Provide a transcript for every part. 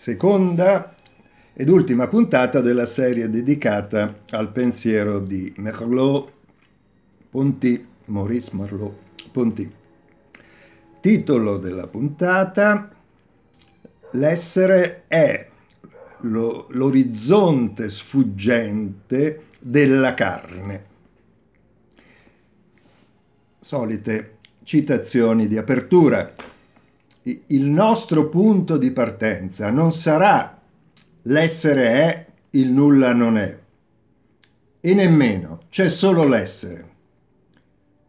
seconda ed ultima puntata della serie dedicata al pensiero di Merleau-Ponty, Maurice Merleau-Ponty. Titolo della puntata L'essere è lo, l'orizzonte sfuggente della carne. Solite citazioni di apertura il nostro punto di partenza non sarà l'essere è, il nulla non è, e nemmeno c'è solo l'essere.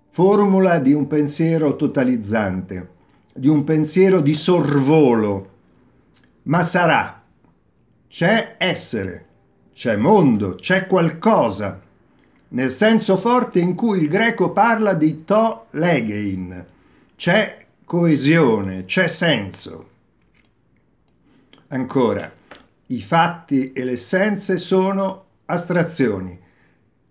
Formula di un pensiero totalizzante, di un pensiero di sorvolo, ma sarà, c'è essere, c'è mondo, c'è qualcosa, nel senso forte in cui il greco parla di to legein, c'è coesione, c'è senso. Ancora, i fatti e le essenze sono astrazioni.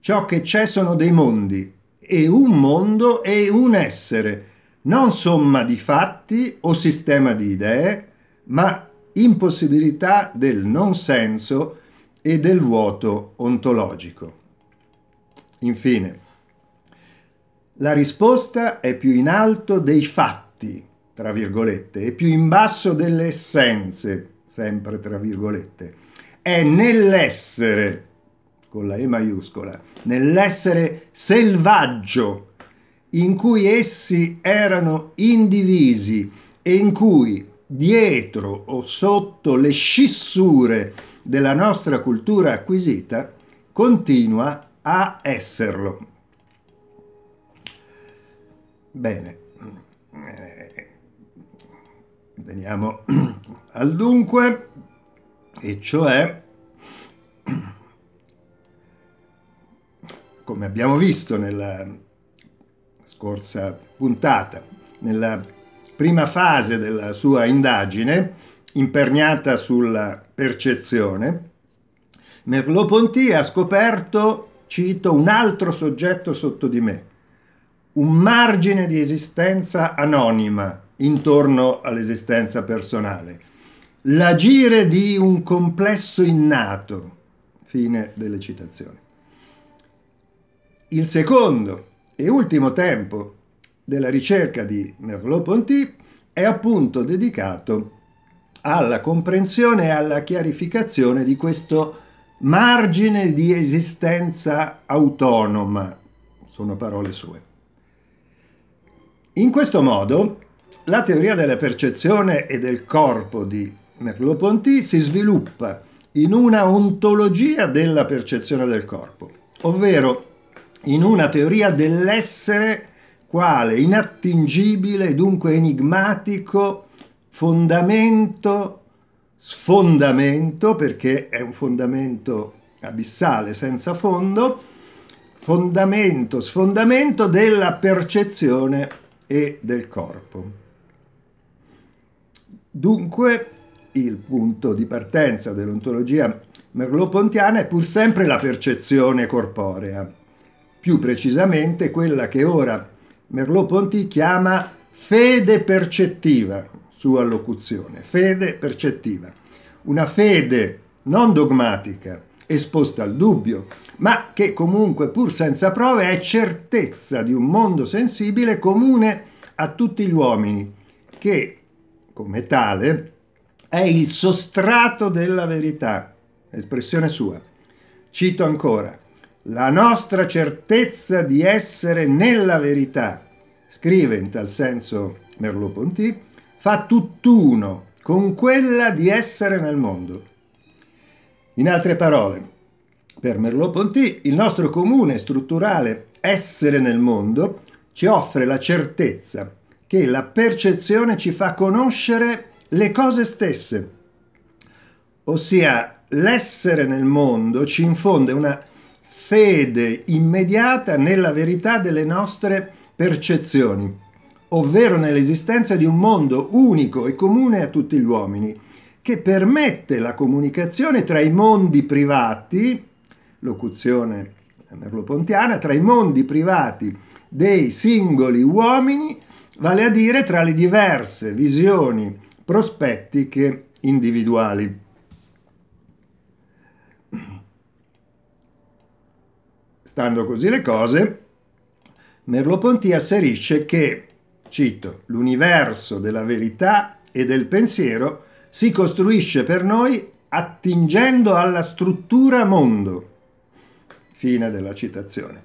Ciò che c'è sono dei mondi, e un mondo è un essere, non somma di fatti o sistema di idee, ma impossibilità del non senso e del vuoto ontologico. Infine, la risposta è più in alto dei fatti oggetti, tra virgolette, e più in basso delle essenze, sempre tra virgolette, è nell'essere, con la E maiuscola, nell'essere selvaggio in cui essi erano indivisi e in cui dietro o sotto le scissure della nostra cultura acquisita continua a esserlo. Bene, eh, veniamo al dunque, e cioè, come abbiamo visto nella scorsa puntata, nella prima fase della sua indagine, imperniata sulla percezione, Merleau-Ponty ha scoperto, cito, un altro soggetto sotto di me, un margine di esistenza anonima intorno all'esistenza personale, l'agire di un complesso innato. Fine delle citazioni. Il secondo e ultimo tempo della ricerca di Merleau-Ponty è appunto dedicato alla comprensione e alla chiarificazione di questo margine di esistenza autonoma. Sono parole sue. In questo modo la teoria della percezione e del corpo di Merleau-Ponty si sviluppa in una ontologia della percezione del corpo, ovvero in una teoria dell'essere quale inattingibile e dunque enigmatico fondamento, sfondamento, perché è un fondamento abissale senza fondo, fondamento, sfondamento della percezione e del corpo. Dunque, il punto di partenza dell'ontologia merleau-pontiana è pur sempre la percezione corporea, più precisamente quella che ora Merleau-Ponty chiama fede percettiva, sua allocuzione, fede percettiva, una fede non dogmatica, esposta al dubbio, ma che comunque pur senza prove è certezza di un mondo sensibile comune a tutti gli uomini, che come tale è il sostrato della verità, espressione sua. Cito ancora, la nostra certezza di essere nella verità, scrive in tal senso Merleau-Ponty, fa tutt'uno con quella di essere nel mondo. In altre parole, per Merleau-Ponty il nostro comune strutturale essere nel mondo ci offre la certezza che la percezione ci fa conoscere le cose stesse, ossia l'essere nel mondo ci infonde una fede immediata nella verità delle nostre percezioni, ovvero nell'esistenza di un mondo unico e comune a tutti gli uomini, che permette la comunicazione tra i mondi privati locuzione merlopontiana, tra i mondi privati dei singoli uomini, vale a dire tra le diverse visioni prospettiche individuali. Stando così le cose, Merleau-Ponty asserisce che, cito, l'universo della verità e del pensiero si costruisce per noi attingendo alla struttura mondo Fine della citazione.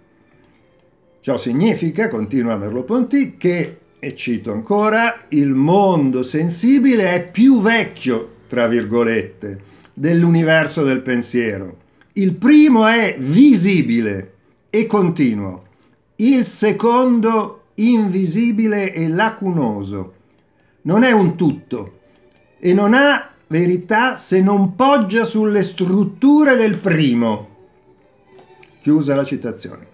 Ciò significa, continua Merleau-Ponty, che, e cito ancora, il mondo sensibile è più vecchio, tra virgolette, dell'universo del pensiero. Il primo è visibile e continuo, il secondo invisibile e lacunoso. Non è un tutto e non ha verità se non poggia sulle strutture del primo. Chiusa la citazione.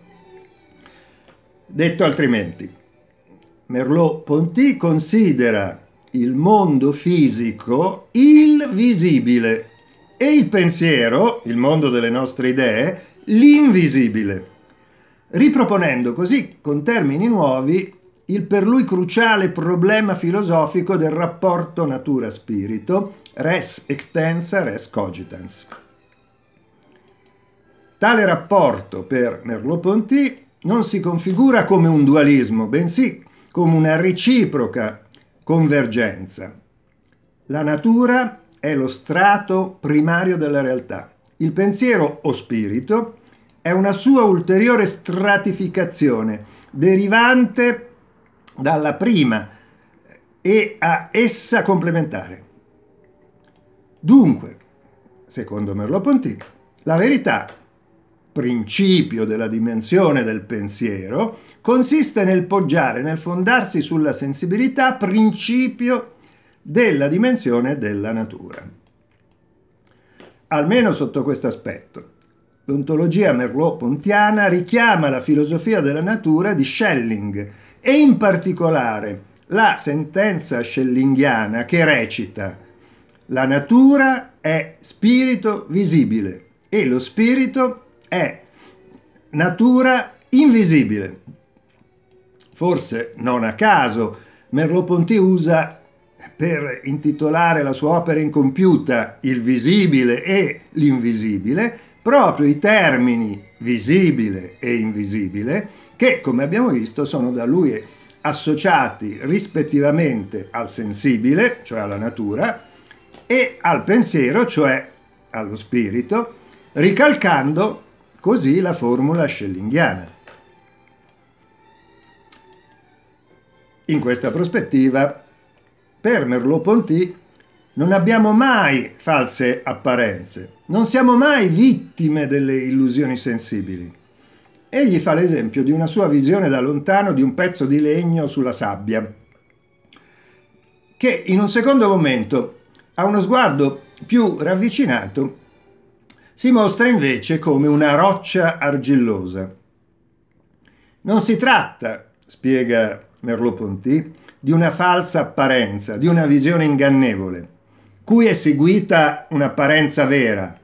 Detto altrimenti, Merleau-Ponty considera il mondo fisico il visibile e il pensiero, il mondo delle nostre idee, l'invisibile, riproponendo così con termini nuovi il per lui cruciale problema filosofico del rapporto natura-spirito, res extensa, res cogitans. Tale rapporto per Merleau-Ponty non si configura come un dualismo, bensì come una reciproca convergenza. La natura è lo strato primario della realtà. Il pensiero o spirito è una sua ulteriore stratificazione derivante dalla prima e a essa complementare. Dunque, secondo Merleau-Ponty, la verità principio della dimensione del pensiero consiste nel poggiare, nel fondarsi sulla sensibilità, principio della dimensione della natura. Almeno sotto questo aspetto, l'ontologia merlot pontiana richiama la filosofia della natura di Schelling e in particolare la sentenza schellingiana che recita la natura è spirito visibile e lo spirito è natura invisibile. Forse non a caso Merleau-Ponty usa per intitolare la sua opera incompiuta Il visibile e l'invisibile proprio i termini visibile e invisibile che, come abbiamo visto, sono da lui associati rispettivamente al sensibile, cioè alla natura, e al pensiero, cioè allo spirito, ricalcando Così la formula schellingiana. In questa prospettiva, per Merleau-Ponty non abbiamo mai false apparenze, non siamo mai vittime delle illusioni sensibili. Egli fa l'esempio di una sua visione da lontano di un pezzo di legno sulla sabbia, che in un secondo momento, a uno sguardo più ravvicinato, si mostra invece come una roccia argillosa. Non si tratta, spiega Merleau-Ponty, di una falsa apparenza, di una visione ingannevole, cui è seguita un'apparenza vera,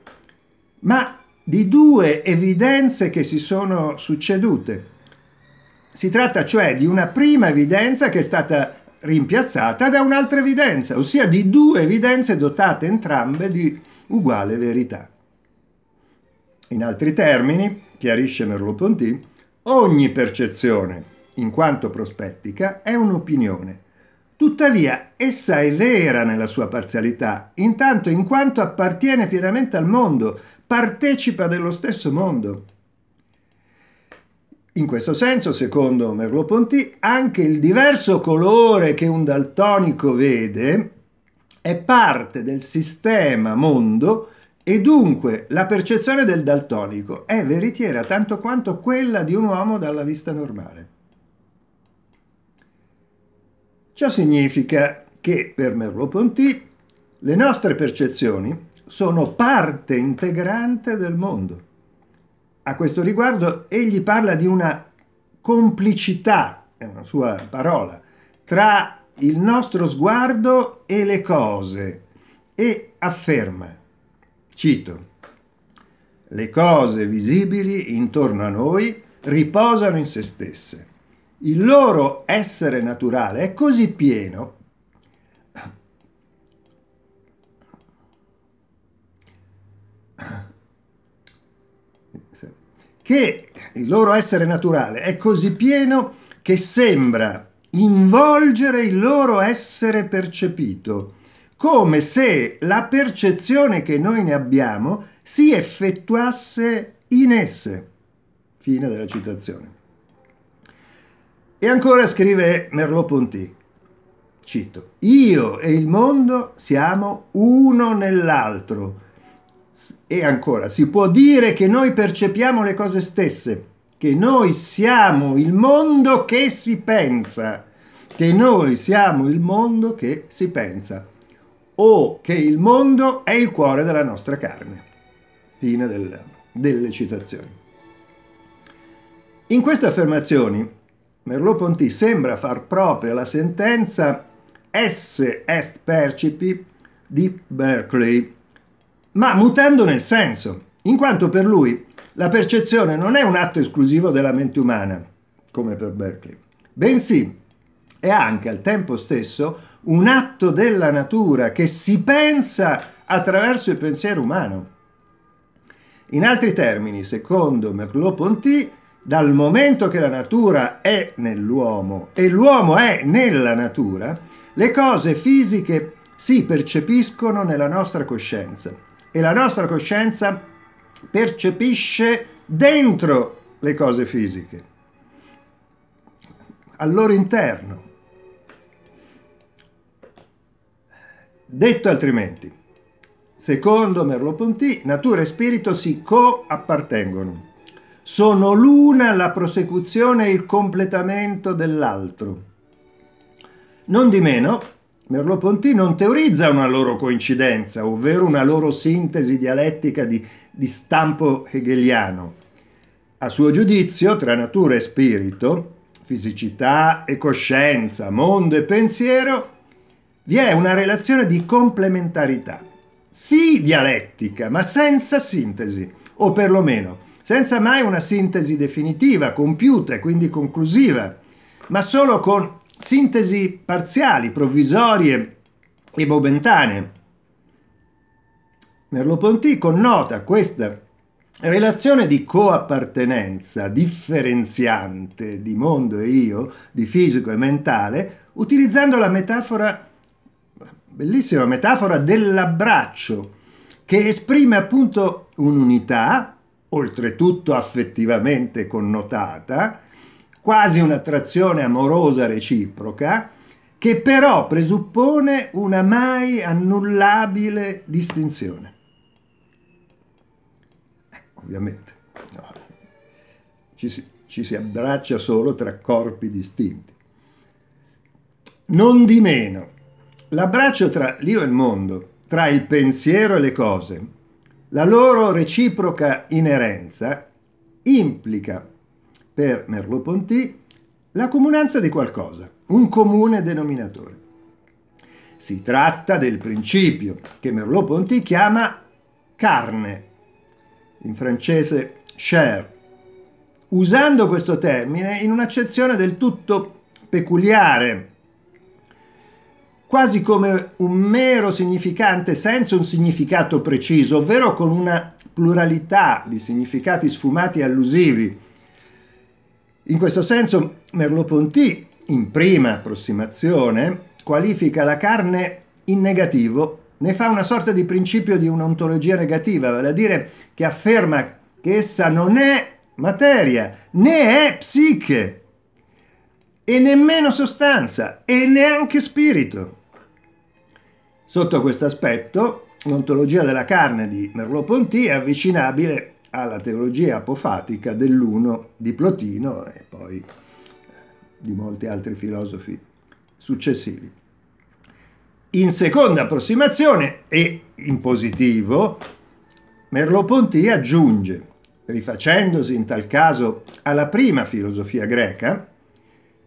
ma di due evidenze che si sono succedute. Si tratta cioè di una prima evidenza che è stata rimpiazzata da un'altra evidenza, ossia di due evidenze dotate entrambe di uguale verità. In altri termini, chiarisce Merleau-Ponty, ogni percezione, in quanto prospettica, è un'opinione. Tuttavia, essa è vera nella sua parzialità, intanto in quanto appartiene pienamente al mondo, partecipa dello stesso mondo. In questo senso, secondo Merleau-Ponty, anche il diverso colore che un daltonico vede è parte del sistema mondo e dunque la percezione del daltonico è veritiera tanto quanto quella di un uomo dalla vista normale. Ciò significa che per Merleau-Ponty le nostre percezioni sono parte integrante del mondo. A questo riguardo egli parla di una complicità, è una sua parola, tra il nostro sguardo e le cose e afferma Cito, le cose visibili intorno a noi riposano in se stesse. Il loro essere naturale è così pieno che il loro essere naturale è così pieno che sembra involgere il loro essere percepito come se la percezione che noi ne abbiamo si effettuasse in esse. Fine della citazione. E ancora scrive Merleau-Ponty, cito, io e il mondo siamo uno nell'altro. E ancora, si può dire che noi percepiamo le cose stesse, che noi siamo il mondo che si pensa, che noi siamo il mondo che si pensa o che il mondo è il cuore della nostra carne. Fine del, delle citazioni. In queste affermazioni Merleau-Ponty sembra far propria la sentenza esse est percipi di Berkeley, ma mutando nel senso, in quanto per lui la percezione non è un atto esclusivo della mente umana, come per Berkeley, bensì è anche al tempo stesso un atto della natura che si pensa attraverso il pensiero umano. In altri termini, secondo Merleau-Ponty, dal momento che la natura è nell'uomo e l'uomo è nella natura, le cose fisiche si percepiscono nella nostra coscienza e la nostra coscienza percepisce dentro le cose fisiche, al loro interno. Detto altrimenti, secondo Merleau-Ponty, natura e spirito si co-appartengono. Sono l'una la prosecuzione e il completamento dell'altro. Non di meno, Merleau-Ponty non teorizza una loro coincidenza, ovvero una loro sintesi dialettica di, di stampo hegeliano. A suo giudizio, tra natura e spirito, fisicità e coscienza, mondo e pensiero, vi è una relazione di complementarità, sì dialettica, ma senza sintesi, o perlomeno senza mai una sintesi definitiva, compiuta e quindi conclusiva, ma solo con sintesi parziali, provvisorie e momentanee. Merleau-Ponty connota questa relazione di coappartenenza differenziante di mondo e io, di fisico e mentale, utilizzando la metafora bellissima metafora dell'abbraccio che esprime appunto un'unità, oltretutto affettivamente connotata, quasi un'attrazione amorosa reciproca, che però presuppone una mai annullabile distinzione. Eh, ovviamente, no. ci, si, ci si abbraccia solo tra corpi distinti. Non di meno, L'abbraccio tra l'io e il mondo, tra il pensiero e le cose, la loro reciproca inerenza implica per Merleau-Ponty la comunanza di qualcosa, un comune denominatore. Si tratta del principio che Merleau-Ponty chiama carne, in francese chair, usando questo termine in un'accezione del tutto peculiare quasi come un mero significante senza un significato preciso, ovvero con una pluralità di significati sfumati e allusivi. In questo senso Merleau-Ponty, in prima approssimazione, qualifica la carne in negativo, ne fa una sorta di principio di un'ontologia negativa, vale a dire che afferma che essa non è materia, né è psiche, e nemmeno sostanza, e neanche spirito. Sotto questo aspetto, l'ontologia della carne di Merleau-Ponty è avvicinabile alla teologia apofatica dell'uno di Plotino e poi eh, di molti altri filosofi successivi. In seconda approssimazione e in positivo, Merleau-Ponty aggiunge, rifacendosi in tal caso alla prima filosofia greca,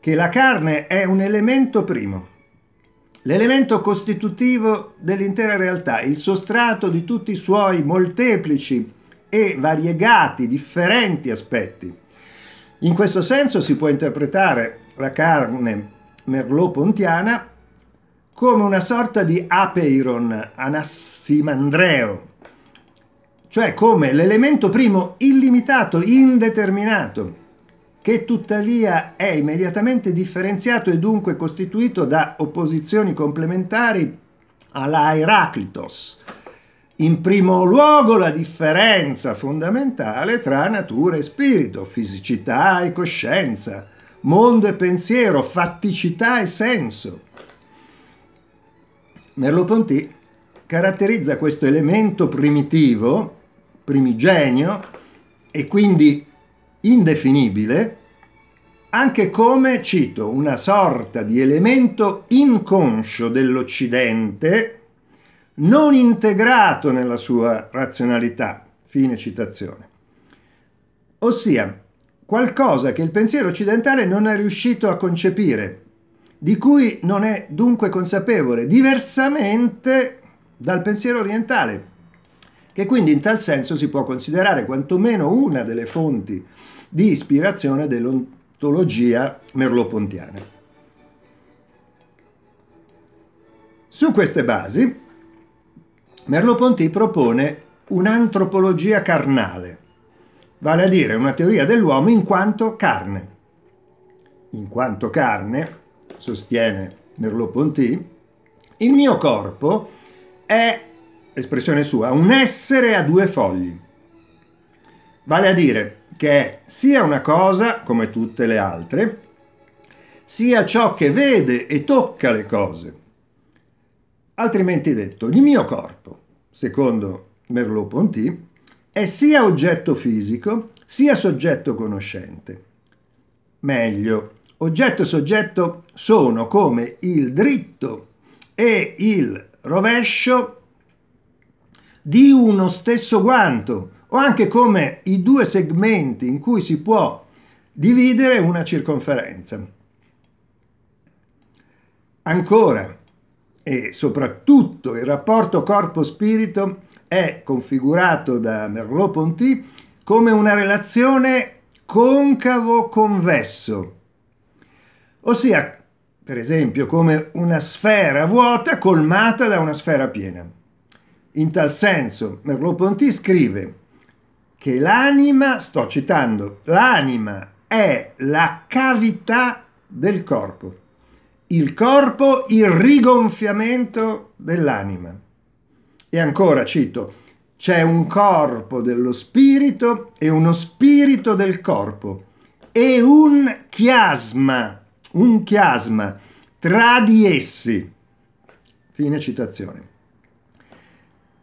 che la carne è un elemento primo L'elemento costitutivo dell'intera realtà, il sostrato di tutti i suoi molteplici e variegati, differenti aspetti. In questo senso si può interpretare la carne merlot pontiana come una sorta di apeiron anassimandreo, cioè come l'elemento primo illimitato, indeterminato, che tuttavia è immediatamente differenziato e dunque costituito da opposizioni complementari alla Eraclitos. In primo luogo la differenza fondamentale tra natura e spirito, fisicità e coscienza, mondo e pensiero, fatticità e senso. Merleau-Ponty caratterizza questo elemento primitivo, primigenio, e quindi indefinibile anche come, cito, una sorta di elemento inconscio dell'Occidente non integrato nella sua razionalità. Fine citazione. Ossia, qualcosa che il pensiero occidentale non è riuscito a concepire, di cui non è dunque consapevole, diversamente dal pensiero orientale, che quindi in tal senso si può considerare quantomeno una delle fonti di ispirazione dell'ontologia merleau-pontiana. Su queste basi, Merleau-Ponty propone un'antropologia carnale, vale a dire una teoria dell'uomo in quanto carne. In quanto carne, sostiene Merleau-Ponty, il mio corpo è, espressione sua, un essere a due fogli. Vale a dire, che è sia una cosa come tutte le altre, sia ciò che vede e tocca le cose. Altrimenti detto, il mio corpo, secondo Merleau-Ponty, è sia oggetto fisico sia soggetto conoscente. Meglio, oggetto e soggetto sono come il dritto e il rovescio di uno stesso guanto, o anche come i due segmenti in cui si può dividere una circonferenza. Ancora, e soprattutto il rapporto corpo-spirito è configurato da Merleau-Ponty come una relazione concavo-convesso, ossia per esempio come una sfera vuota colmata da una sfera piena. In tal senso Merleau-Ponty scrive che l'anima, sto citando, l'anima è la cavità del corpo, il corpo il rigonfiamento dell'anima. E ancora cito, c'è un corpo dello spirito e uno spirito del corpo e un chiasma, un chiasma tra di essi. Fine citazione.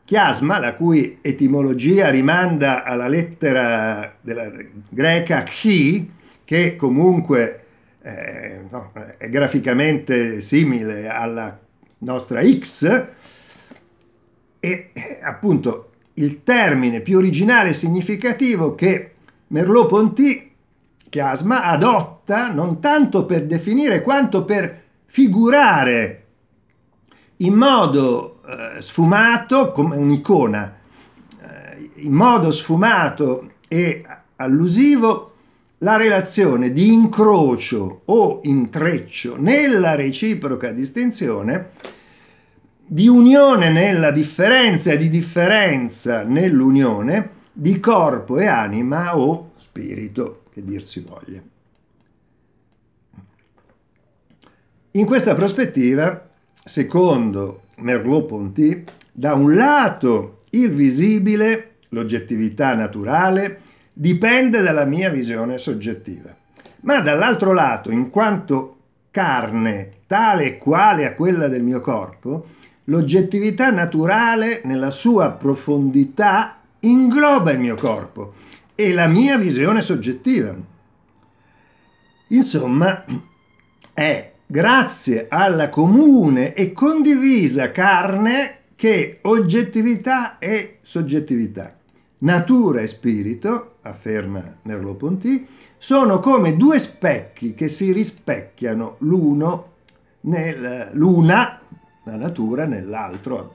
Chiasma, la cui etimologia rimanda alla lettera greca chi, che comunque eh, no, è graficamente simile alla nostra X, e eh, appunto il termine più originale e significativo che Merleau-Ponty, chiasma, adotta non tanto per definire quanto per figurare in modo eh, sfumato come un'icona, eh, in modo sfumato e allusivo la relazione di incrocio o intreccio nella reciproca distinzione, di unione nella differenza e di differenza nell'unione di corpo e anima o spirito, che dir si voglia. In questa prospettiva, secondo Merleau-Ponty, da un lato il visibile, l'oggettività naturale, dipende dalla mia visione soggettiva, ma dall'altro lato, in quanto carne tale e quale a quella del mio corpo, l'oggettività naturale nella sua profondità ingloba il mio corpo e la mia visione soggettiva. Insomma, è grazie alla comune e condivisa carne che oggettività e soggettività, natura e spirito, afferma Merleau-Ponty, sono come due specchi che si rispecchiano l'uno nel, la natura, nell'altro.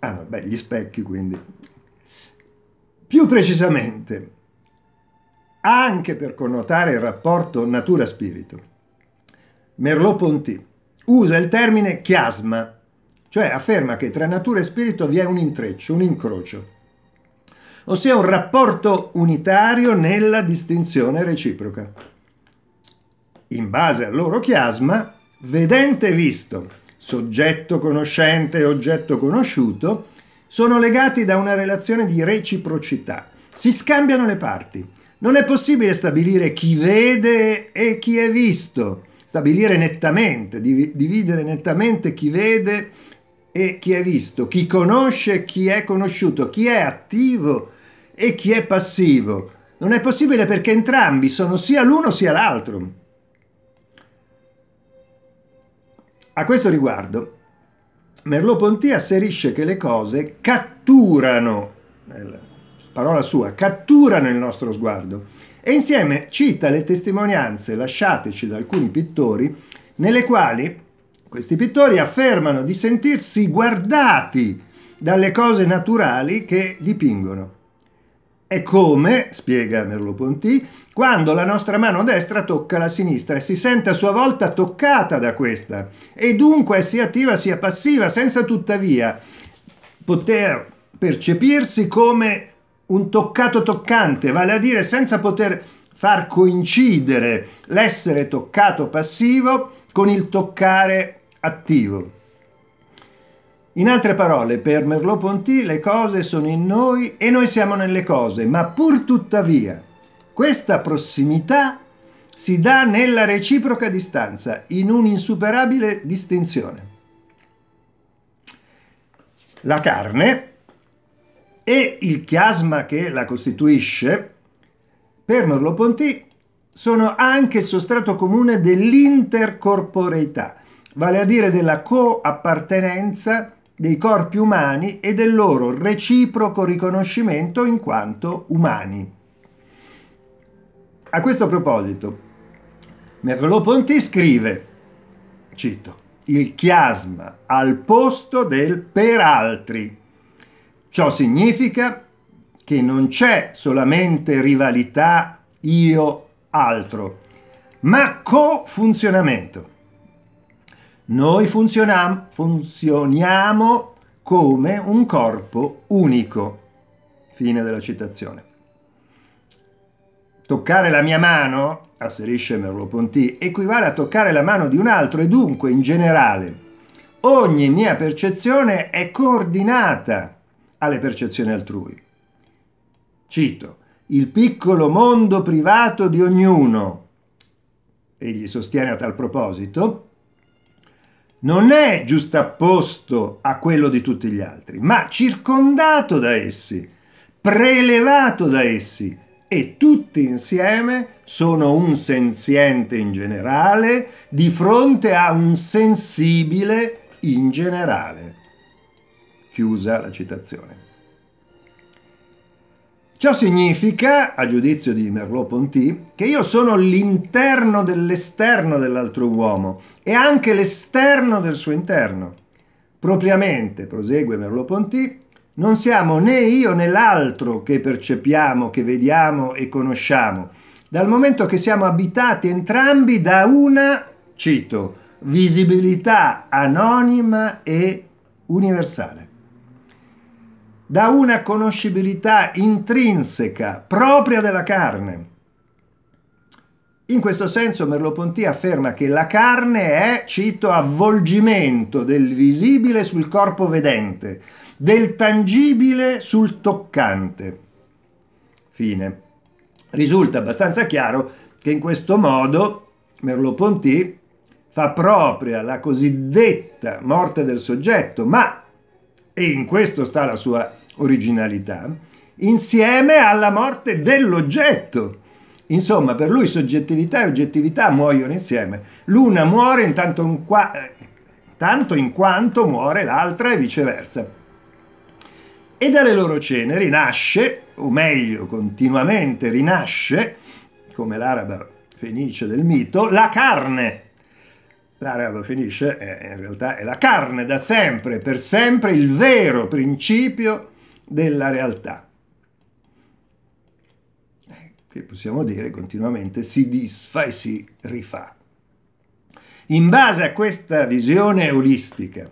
Ah, beh, gli specchi quindi. Più precisamente, anche per connotare il rapporto natura-spirito. Merleau-Ponty usa il termine chiasma, cioè afferma che tra natura e spirito vi è un intreccio, un incrocio, ossia un rapporto unitario nella distinzione reciproca. In base al loro chiasma, vedente visto, soggetto conoscente e oggetto conosciuto, sono legati da una relazione di reciprocità. Si scambiano le parti, non è possibile stabilire chi vede e chi è visto, stabilire nettamente, dividere nettamente chi vede e chi è visto, chi conosce e chi è conosciuto, chi è attivo e chi è passivo. Non è possibile perché entrambi sono sia l'uno sia l'altro. A questo riguardo, Merleau-Ponty asserisce che le cose catturano, nella parola sua, catturano il nostro sguardo e insieme cita le testimonianze lasciateci da alcuni pittori nelle quali questi pittori affermano di sentirsi guardati dalle cose naturali che dipingono. È come, spiega Merleau-Ponty, quando la nostra mano destra tocca la sinistra e si sente a sua volta toccata da questa, e dunque sia attiva sia passiva, senza tuttavia poter percepirsi come un toccato toccante, vale a dire senza poter far coincidere l'essere toccato passivo con il toccare attivo. In altre parole, per Merleau-Ponty le cose sono in noi e noi siamo nelle cose, ma pur tuttavia questa prossimità si dà nella reciproca distanza, in un'insuperabile distinzione. La carne, e il chiasma che la costituisce, per Merleau-Ponty, sono anche il sostrato comune dell'intercorporeità, vale a dire della coappartenenza dei corpi umani e del loro reciproco riconoscimento in quanto umani. A questo proposito, Merleau-Ponty scrive, cito, il chiasma al posto del per altri Ciò significa che non c'è solamente rivalità io-altro, ma co-funzionamento. Noi funzioniamo, funzioniamo come un corpo unico. Fine della citazione. Toccare la mia mano, asserisce Merleau-Ponty, equivale a toccare la mano di un altro e dunque, in generale, ogni mia percezione è coordinata alle percezioni altrui. Cito, il piccolo mondo privato di ognuno, egli sostiene a tal proposito, non è giustapposto a quello di tutti gli altri, ma circondato da essi, prelevato da essi e tutti insieme sono un senziente in generale di fronte a un sensibile in generale. Chiusa la citazione. Ciò significa, a giudizio di Merleau-Ponty, che io sono l'interno dell'esterno dell'altro uomo e anche l'esterno del suo interno. Propriamente, prosegue Merleau-Ponty, non siamo né io né l'altro che percepiamo, che vediamo e conosciamo, dal momento che siamo abitati entrambi da una, cito, visibilità anonima e universale da una conoscibilità intrinseca propria della carne. In questo senso Merleau-Ponty afferma che la carne è, cito, avvolgimento del visibile sul corpo vedente, del tangibile sul toccante. Fine. Risulta abbastanza chiaro che in questo modo Merleau-Ponty fa propria la cosiddetta morte del soggetto, ma e in questo sta la sua originalità, insieme alla morte dell'oggetto. Insomma, per lui soggettività e oggettività muoiono insieme. L'una muore intanto in, qua, eh, tanto in quanto muore l'altra e viceversa. E dalle loro ceneri nasce, o meglio, continuamente rinasce, come l'araba fenice del mito, la carne, L'area lo finisce, è, eh, in realtà è la carne da sempre, per sempre il vero principio della realtà. Eh, che possiamo dire continuamente si disfa e si rifà. In base a questa visione olistica,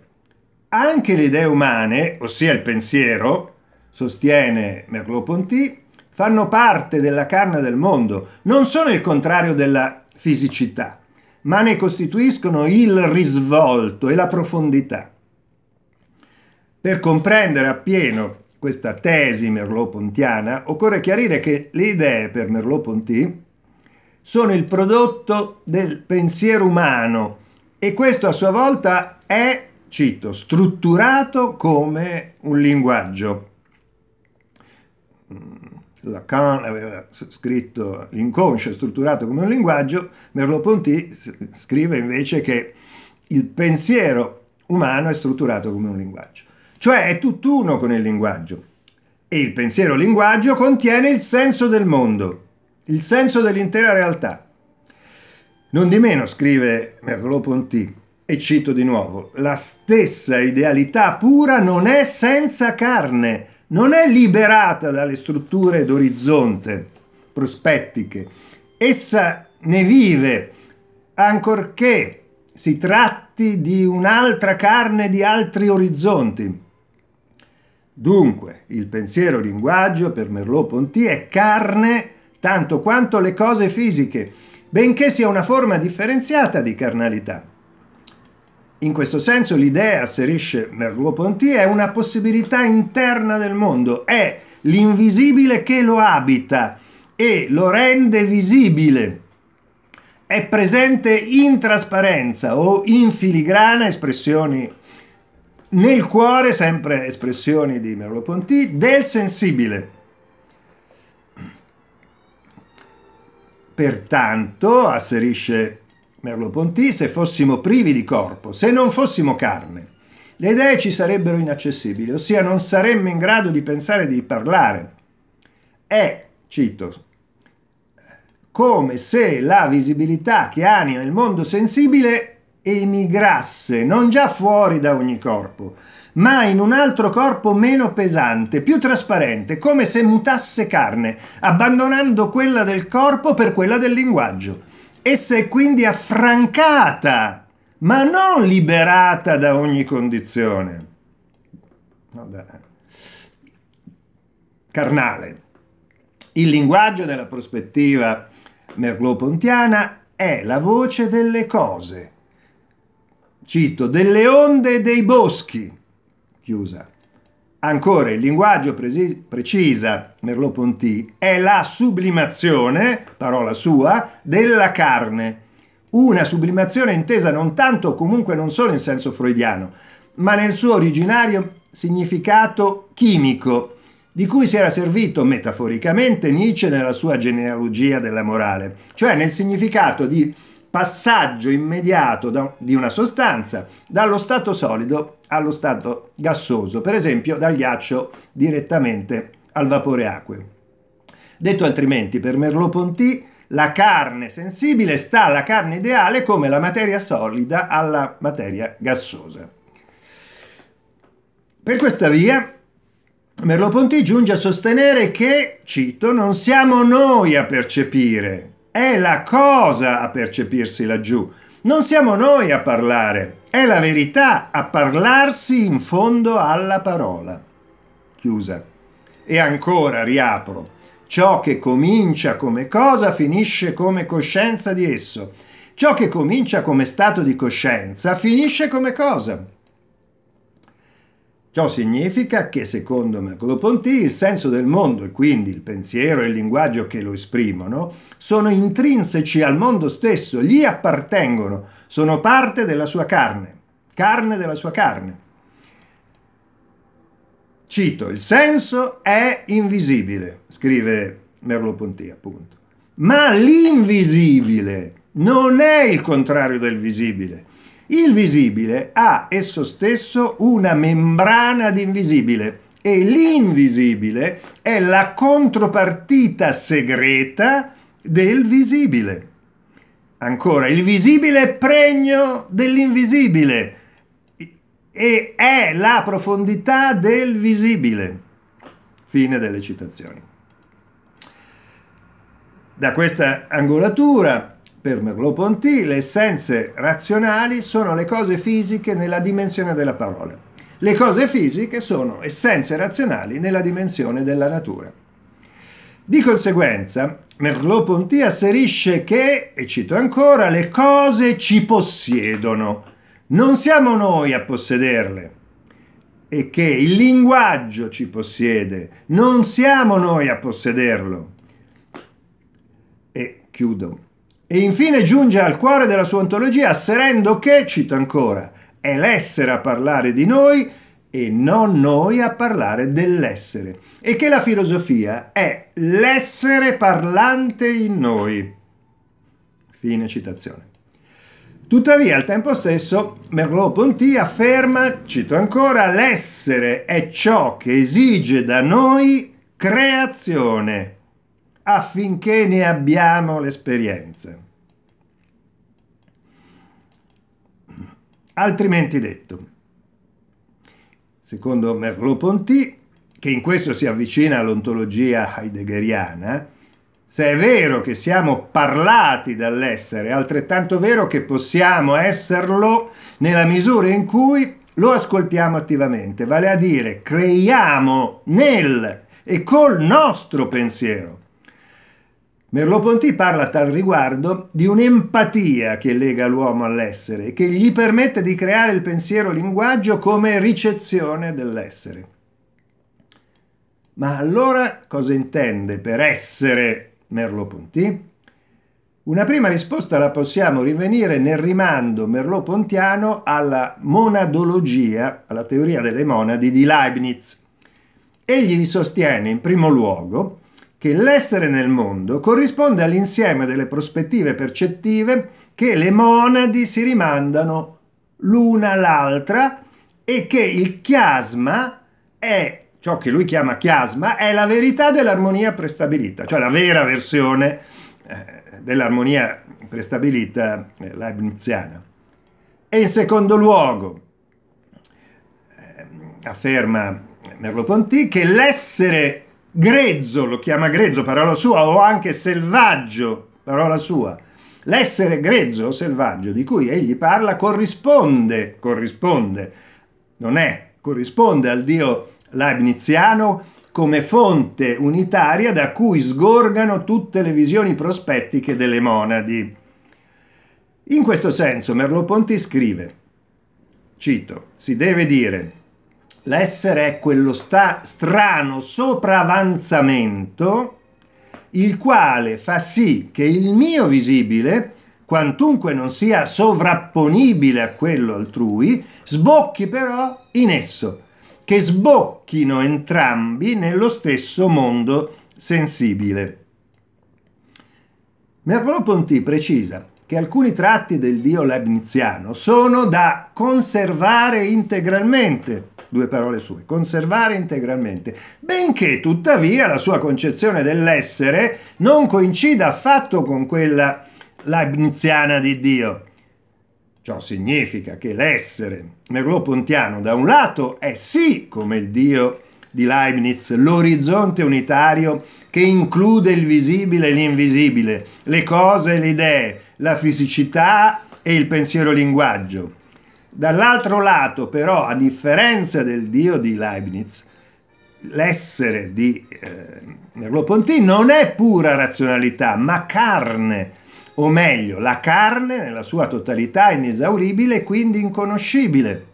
anche le idee umane, ossia il pensiero, sostiene Merleau-Ponty, fanno parte della carne del mondo, non sono il contrario della fisicità ma ne costituiscono il risvolto e la profondità. Per comprendere appieno questa tesi merleau-pontiana occorre chiarire che le idee per Merleau-Ponty sono il prodotto del pensiero umano e questo a sua volta è, cito, strutturato come un linguaggio. Lacan aveva scritto l'inconscio è strutturato come un linguaggio, Merleau-Ponty scrive invece che il pensiero umano è strutturato come un linguaggio, cioè è tutt'uno con il linguaggio e il pensiero-linguaggio contiene il senso del mondo, il senso dell'intera realtà. Non di meno, scrive Merleau-Ponty, e cito di nuovo, la stessa idealità pura non è senza carne, non è liberata dalle strutture d'orizzonte prospettiche, essa ne vive, ancorché si tratti di un'altra carne di altri orizzonti. Dunque, il pensiero linguaggio per Merleau-Ponty è carne tanto quanto le cose fisiche, benché sia una forma differenziata di carnalità. In questo senso l'idea, asserisce Merleau-Ponty, è una possibilità interna del mondo, è l'invisibile che lo abita e lo rende visibile. È presente in trasparenza o in filigrana, espressioni nel cuore, sempre espressioni di Merleau-Ponty, del sensibile. Pertanto, asserisce Merleau-Ponty se fossimo privi di corpo, se non fossimo carne. Le idee ci sarebbero inaccessibili, ossia non saremmo in grado di pensare e di parlare. È, cito, come se la visibilità che anima il mondo sensibile emigrasse non già fuori da ogni corpo, ma in un altro corpo meno pesante, più trasparente, come se mutasse carne, abbandonando quella del corpo per quella del linguaggio. Essa è quindi affrancata, ma non liberata da ogni condizione. No, da... Carnale. Il linguaggio della prospettiva merleau-pontiana è la voce delle cose, cito, delle onde e dei boschi, chiusa, Ancora, il linguaggio presi- precisa Merleau-Ponty è la sublimazione, parola sua, della carne. Una sublimazione intesa non tanto, comunque non solo in senso freudiano, ma nel suo originario significato chimico, di cui si era servito metaforicamente Nietzsche nella sua genealogia della morale, cioè nel significato di passaggio immediato da, di una sostanza dallo stato solido allo stato gassoso, per esempio dal ghiaccio direttamente al vapore acqueo. Detto altrimenti, per Merleau-Ponty la carne sensibile sta alla carne ideale come la materia solida alla materia gassosa. Per questa via Merleau-Ponty giunge a sostenere che, cito, non siamo noi a percepire, è la cosa a percepirsi laggiù. Non siamo noi a parlare, è la verità a parlarsi in fondo alla parola. Chiusa. E ancora riapro. Ciò che comincia come cosa finisce come coscienza di esso. Ciò che comincia come stato di coscienza finisce come cosa. Ciò significa che, secondo Merleau-Ponty, il senso del mondo e quindi il pensiero e il linguaggio che lo esprimono sono intrinseci al mondo stesso, gli appartengono, sono parte della sua carne, carne della sua carne. Cito, il senso è invisibile, scrive Merleau-Ponty appunto, ma l'invisibile non è il contrario del visibile il visibile ha esso stesso una membrana di invisibile e l'invisibile è la contropartita segreta del visibile. Ancora, il visibile è pregno dell'invisibile e è la profondità del visibile. Fine delle citazioni. Da questa angolatura per Merleau-Ponty le essenze razionali sono le cose fisiche nella dimensione della parola. Le cose fisiche sono essenze razionali nella dimensione della natura. Di conseguenza, Merleau-Ponty asserisce che, e cito ancora, le cose ci possiedono, non siamo noi a possederle, e che il linguaggio ci possiede, non siamo noi a possederlo. E chiudo e infine giunge al cuore della sua ontologia asserendo che, cito ancora, è l'essere a parlare di noi e non noi a parlare dell'essere, e che la filosofia è l'essere parlante in noi. Fine citazione. Tuttavia, al tempo stesso, Merleau-Ponty afferma, cito ancora, l'essere è ciò che esige da noi creazione affinché ne abbiamo l'esperienza. Altrimenti detto, secondo Merleau-Ponty, che in questo si avvicina all'ontologia heideggeriana, se è vero che siamo parlati dall'essere, è altrettanto vero che possiamo esserlo nella misura in cui lo ascoltiamo attivamente, vale a dire creiamo nel e col nostro pensiero Merleau-Ponty parla a tal riguardo di un'empatia che lega l'uomo all'essere, e che gli permette di creare il pensiero linguaggio come ricezione dell'essere. Ma allora cosa intende per essere Merleau-Ponty? Una prima risposta la possiamo rivenire nel rimando merleau-pontiano alla monadologia, alla teoria delle monadi di Leibniz. Egli vi sostiene in primo luogo che l'essere nel mondo corrisponde all'insieme delle prospettive percettive che le monadi si rimandano l'una all'altra e che il chiasma è ciò che lui chiama chiasma è la verità dell'armonia prestabilita, cioè la vera versione eh, dell'armonia prestabilita eh, leibniziana. E in secondo luogo eh, afferma Merleau-Ponty che l'essere grezzo, lo chiama grezzo, parola sua, o anche selvaggio, parola sua. L'essere grezzo o selvaggio di cui egli parla corrisponde, corrisponde, non è, corrisponde al Dio leibniziano come fonte unitaria da cui sgorgano tutte le visioni prospettiche delle monadi. In questo senso Merleau-Ponty scrive, cito, si deve dire L'essere è quello sta, strano sopravanzamento il quale fa sì che il mio visibile, quantunque non sia sovrapponibile a quello altrui, sbocchi però in esso, che sbocchino entrambi nello stesso mondo sensibile. Merleau-Ponty precisa che alcuni tratti del dio leibniziano sono da conservare integralmente, due parole sue, conservare integralmente, benché tuttavia la sua concezione dell'essere non coincida affatto con quella leibniziana di Dio. Ciò significa che l'essere merleau-pontiano da un lato è sì come il Dio di Leibniz, l'orizzonte unitario che include il visibile e l'invisibile, le cose e le idee, la fisicità e il pensiero linguaggio. Dall'altro lato, però, a differenza del Dio di Leibniz, l'essere di eh, Merleau-Ponty non è pura razionalità, ma carne, o meglio, la carne nella sua totalità inesauribile e quindi inconoscibile,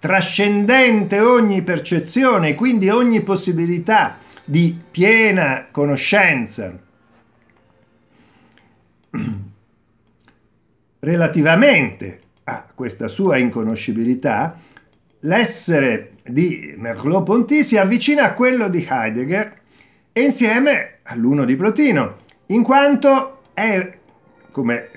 trascendente ogni percezione, quindi ogni possibilità di piena conoscenza relativamente a questa sua inconoscibilità, l'essere di Merleau-Ponty si avvicina a quello di Heidegger e insieme all'uno di Plotino, in quanto è, come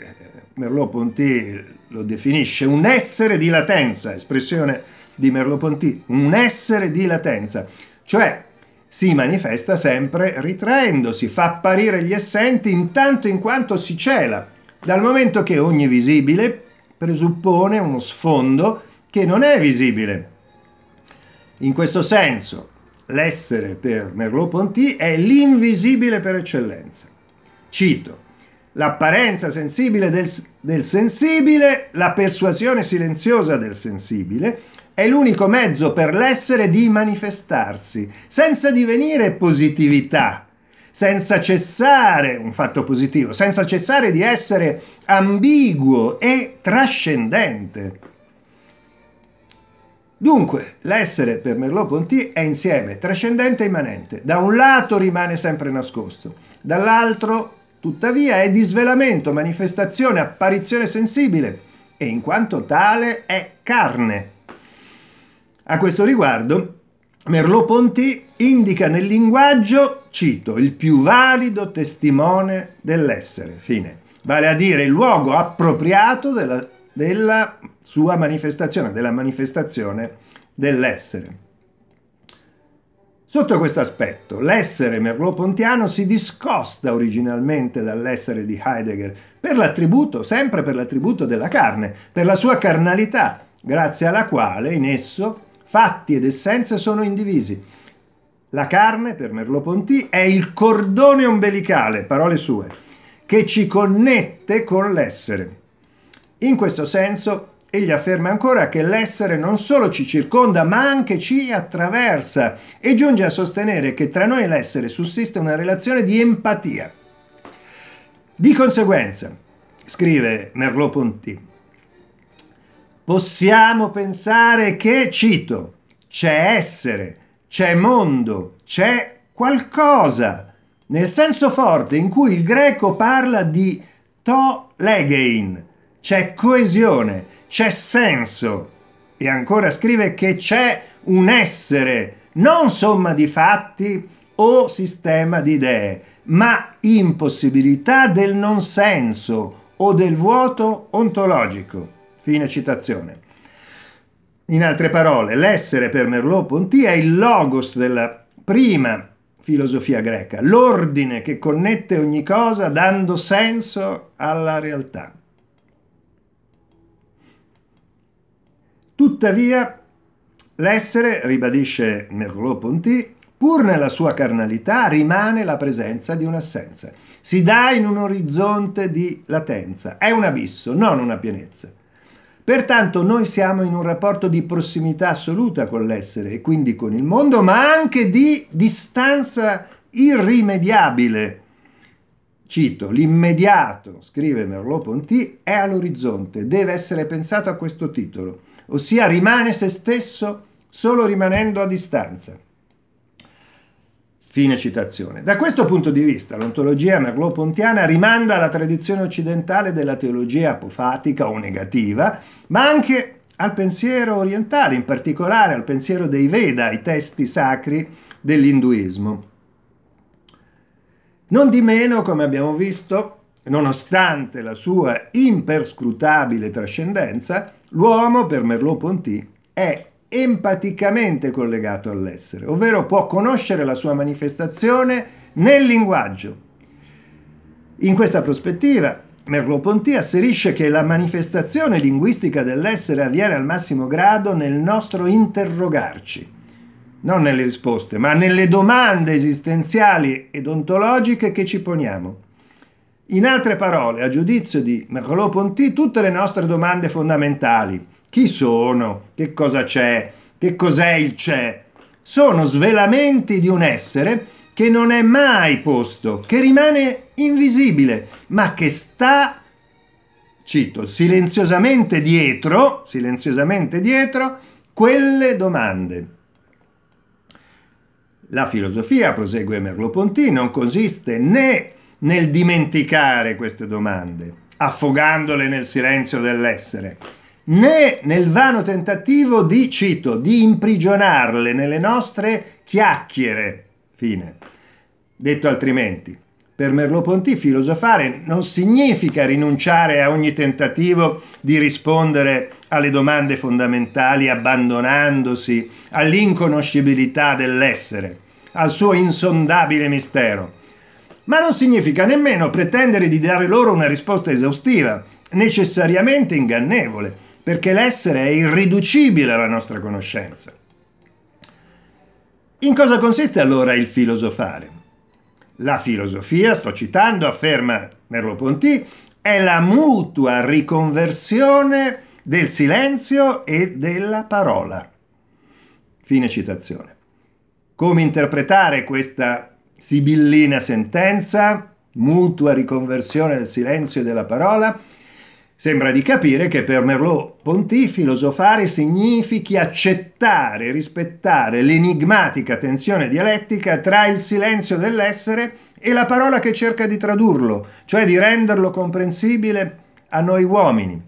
Merleau-Ponty lo definisce, un essere di latenza, espressione di Merleau-Ponty, un essere di latenza, cioè si manifesta sempre ritraendosi, fa apparire gli essenti intanto in quanto si cela, dal momento che ogni visibile presuppone uno sfondo che non è visibile. In questo senso, l'essere per Merleau-Ponty è l'invisibile per eccellenza. Cito, l'apparenza sensibile del, del sensibile, la persuasione silenziosa del sensibile, è l'unico mezzo per l'essere di manifestarsi, senza divenire positività, senza cessare, un fatto positivo, senza cessare di essere ambiguo e trascendente. Dunque, l'essere per Merleau-Ponty è insieme trascendente e immanente. Da un lato rimane sempre nascosto, dall'altro, tuttavia, è disvelamento, manifestazione, apparizione sensibile e in quanto tale è carne. A questo riguardo, Merleau-Ponty indica nel linguaggio, cito, il più valido testimone dell'essere, fine, vale a dire il luogo appropriato della, della sua manifestazione, della manifestazione dell'essere. Sotto questo aspetto, l'essere merleau-pontiano si discosta originalmente dall'essere di Heidegger per l'attributo, sempre per l'attributo della carne, per la sua carnalità, grazie alla quale in esso fatti ed essenze sono indivisi. La carne, per Merleau-Ponty, è il cordone ombelicale, parole sue, che ci connette con l'essere. In questo senso, egli afferma ancora che l'essere non solo ci circonda, ma anche ci attraversa e giunge a sostenere che tra noi e l'essere sussiste una relazione di empatia. Di conseguenza, scrive Merleau-Ponty, possiamo pensare che, cito, c'è essere, c'è mondo, c'è qualcosa, nel senso forte in cui il greco parla di to legein, c'è coesione, c'è senso. E ancora scrive che c'è un essere, non somma di fatti o sistema di idee, ma impossibilità del non senso o del vuoto ontologico. Fine citazione. In altre parole, l'essere per Merleau-Ponty è il logos della prima filosofia greca, l'ordine che connette ogni cosa dando senso alla realtà. Tuttavia, l'essere, ribadisce Merleau-Ponty, pur nella sua carnalità rimane la presenza di un'assenza. Si dà in un orizzonte di latenza, è un abisso, non una pienezza. Pertanto noi siamo in un rapporto di prossimità assoluta con l'essere e quindi con il mondo, ma anche di distanza irrimediabile. Cito, l'immediato, scrive Merleau-Ponty, è all'orizzonte, deve essere pensato a questo titolo, ossia rimane se stesso solo rimanendo a distanza. Fine citazione. Da questo punto di vista l'ontologia merleau-pontiana rimanda alla tradizione occidentale della teologia apofatica o negativa, ma anche al pensiero orientale, in particolare al pensiero dei Veda, i testi sacri dell'induismo. Non di meno, come abbiamo visto, nonostante la sua imperscrutabile trascendenza, l'uomo, per Merleau-Ponty, è empaticamente collegato all'essere, ovvero può conoscere la sua manifestazione nel linguaggio. In questa prospettiva, Merleau-Ponty asserisce che la manifestazione linguistica dell'essere avviene al massimo grado nel nostro interrogarci, non nelle risposte, ma nelle domande esistenziali ed ontologiche che ci poniamo. In altre parole, a giudizio di Merleau-Ponty, tutte le nostre domande fondamentali, chi sono, che cosa c'è, che cos'è il c'è, sono svelamenti di un essere che non è mai posto, che rimane invisibile, ma che sta, cito, silenziosamente dietro, silenziosamente dietro quelle domande. La filosofia, prosegue Merleau-Ponty, non consiste né nel dimenticare queste domande, affogandole nel silenzio dell'essere, né nel vano tentativo di, cito, di imprigionarle nelle nostre chiacchiere Fine. Detto altrimenti, per Merleau-Ponty filosofare non significa rinunciare a ogni tentativo di rispondere alle domande fondamentali abbandonandosi all'inconoscibilità dell'essere, al suo insondabile mistero. Ma non significa nemmeno pretendere di dare loro una risposta esaustiva, necessariamente ingannevole, perché l'essere è irriducibile alla nostra conoscenza. In cosa consiste allora il filosofare? La filosofia, sto citando, afferma Merleau-Ponty, è la mutua riconversione del silenzio e della parola. Fine citazione. Come interpretare questa sibillina sentenza, mutua riconversione del silenzio e della parola? Sembra di capire che per Merleau-Ponty filosofare significhi accettare e rispettare l'enigmatica tensione dialettica tra il silenzio dell'essere e la parola che cerca di tradurlo, cioè di renderlo comprensibile a noi uomini.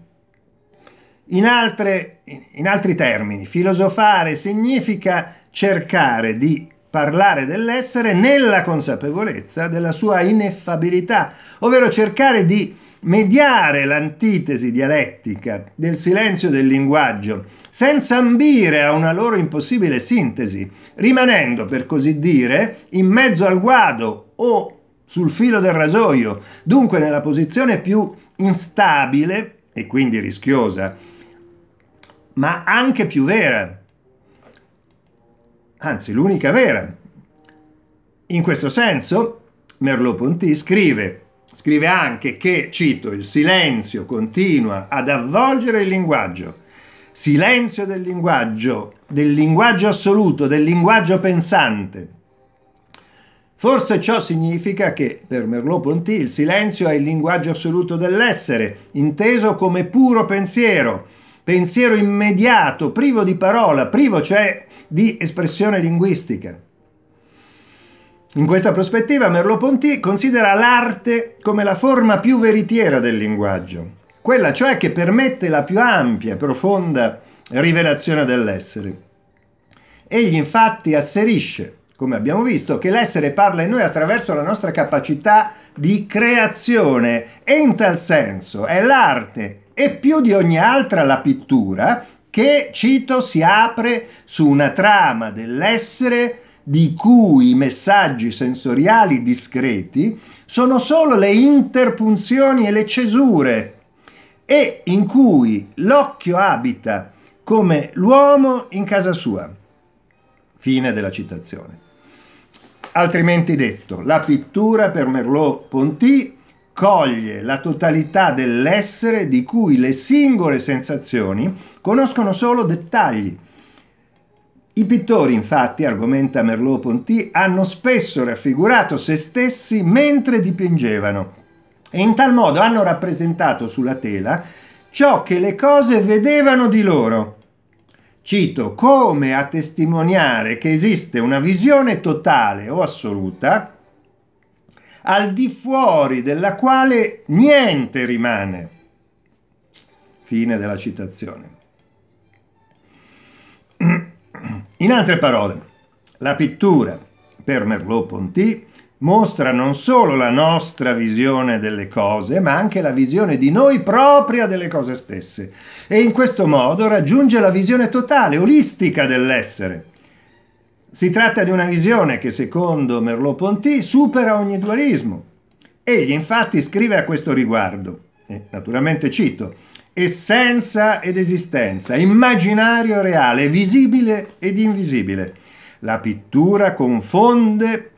In, altre, in altri termini, filosofare significa cercare di parlare dell'essere nella consapevolezza della sua ineffabilità, ovvero cercare di mediare l'antitesi dialettica del silenzio del linguaggio senza ambire a una loro impossibile sintesi, rimanendo, per così dire, in mezzo al guado o sul filo del rasoio, dunque nella posizione più instabile e quindi rischiosa, ma anche più vera, anzi l'unica vera. In questo senso, Merleau-Ponty scrive Scrive anche che, cito, il silenzio continua ad avvolgere il linguaggio. Silenzio del linguaggio, del linguaggio assoluto, del linguaggio pensante. Forse ciò significa che, per Merleau-Ponty, il silenzio è il linguaggio assoluto dell'essere, inteso come puro pensiero, pensiero immediato, privo di parola, privo cioè di espressione linguistica. In questa prospettiva Merleau-Ponty considera l'arte come la forma più veritiera del linguaggio, quella cioè che permette la più ampia e profonda rivelazione dell'essere. Egli infatti asserisce, come abbiamo visto, che l'essere parla in noi attraverso la nostra capacità di creazione e in tal senso è l'arte e più di ogni altra la pittura che, cito, si apre su una trama dell'essere di cui i messaggi sensoriali discreti sono solo le interpunzioni e le cesure e in cui l'occhio abita come l'uomo in casa sua. Fine della citazione. Altrimenti detto, la pittura per Merleau-Ponty coglie la totalità dell'essere di cui le singole sensazioni conoscono solo dettagli i pittori, infatti, argomenta Merleau-Ponty, hanno spesso raffigurato se stessi mentre dipingevano e in tal modo hanno rappresentato sulla tela ciò che le cose vedevano di loro. Cito, come a testimoniare che esiste una visione totale o assoluta, al di fuori della quale niente rimane. Fine della citazione. In altre parole, la pittura per Merleau-Ponty mostra non solo la nostra visione delle cose, ma anche la visione di noi propria delle cose stesse e in questo modo raggiunge la visione totale, olistica dell'essere. Si tratta di una visione che secondo Merleau-Ponty supera ogni dualismo. Egli infatti scrive a questo riguardo, e naturalmente cito, essenza ed esistenza, immaginario reale, visibile ed invisibile. La pittura confonde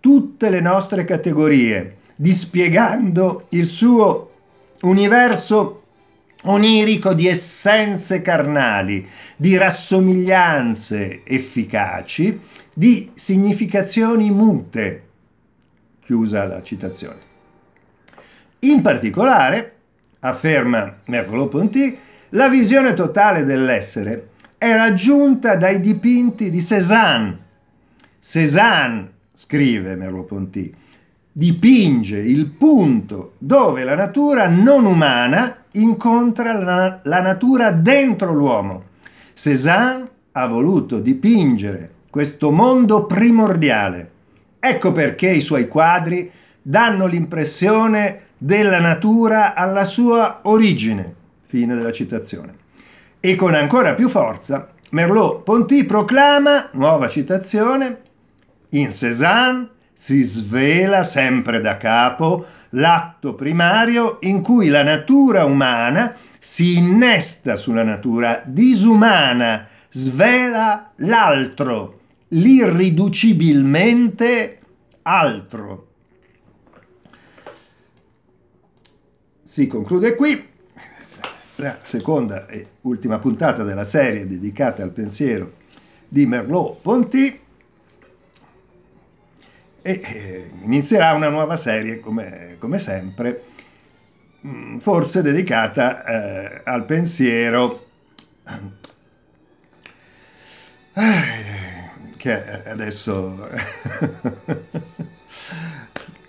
tutte le nostre categorie, dispiegando il suo universo onirico di essenze carnali, di rassomiglianze efficaci, di significazioni mute. Chiusa la citazione. In particolare, afferma Merleau-Ponty, la visione totale dell'essere è raggiunta dai dipinti di Cézanne. Cézanne, scrive Merleau-Ponty, dipinge il punto dove la natura non umana incontra la, la natura dentro l'uomo. Cézanne ha voluto dipingere questo mondo primordiale. Ecco perché i suoi quadri danno l'impressione della natura alla sua origine. Fine della citazione. E con ancora più forza, Merleau-Ponty proclama, nuova citazione, in Cézanne si svela sempre da capo l'atto primario in cui la natura umana si innesta sulla natura disumana, svela l'altro, l'irriducibilmente altro. si conclude qui la seconda e ultima puntata della serie dedicata al pensiero di Merleau-Ponty e eh, inizierà una nuova serie come, come sempre mm, forse dedicata eh, al pensiero eh, che adesso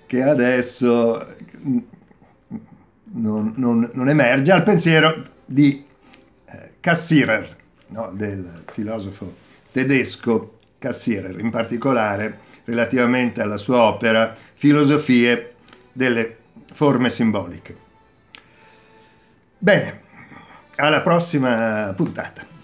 che adesso mm, non, non, non emerge al pensiero di eh, Cassirer, no, del filosofo tedesco Cassirer, in particolare relativamente alla sua opera Filosofie delle forme simboliche. Bene, alla prossima puntata.